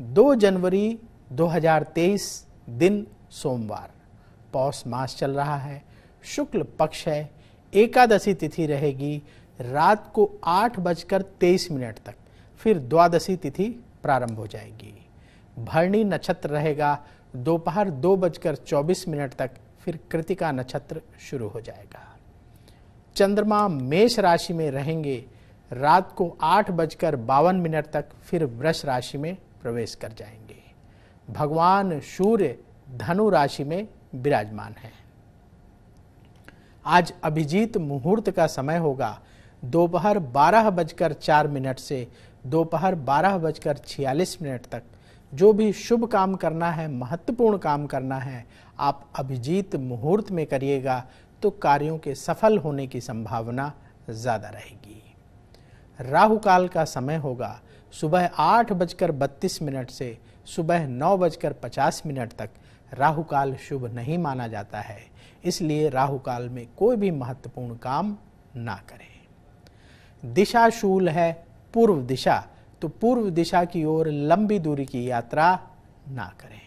दो जनवरी 2023 दिन सोमवार पौष मास चल रहा है शुक्ल पक्ष है एकादशी तिथि रहेगी रात को आठ बजकर तेईस मिनट तक फिर द्वादशी तिथि प्रारंभ हो जाएगी भरणी नक्षत्र रहेगा दोपहर दो, दो बजकर चौबीस मिनट तक फिर कृतिका नक्षत्र शुरू हो जाएगा चंद्रमा मेष राशि में रहेंगे रात को आठ बजकर बावन मिनट तक फिर वृष राशि में प्रवेश कर जाएंगे भगवान सूर्य धनु राशि में विराजमान है आज अभिजीत मुहूर्त का समय होगा दोपहर बारह बजकर चार मिनट से दोपहर बारह बजकर छियालीस मिनट तक जो भी शुभ काम करना है महत्वपूर्ण काम करना है आप अभिजीत मुहूर्त में करिएगा तो कार्यों के सफल होने की संभावना ज़्यादा रहेगी राहु काल का समय होगा सुबह आठ बजकर बत्तीस मिनट से सुबह नौ बजकर पचास मिनट तक राहु काल शुभ नहीं माना जाता है इसलिए राहु काल में कोई भी महत्वपूर्ण काम ना करें दिशा शूल है पूर्व दिशा तो पूर्व दिशा की ओर लंबी दूरी की यात्रा ना करें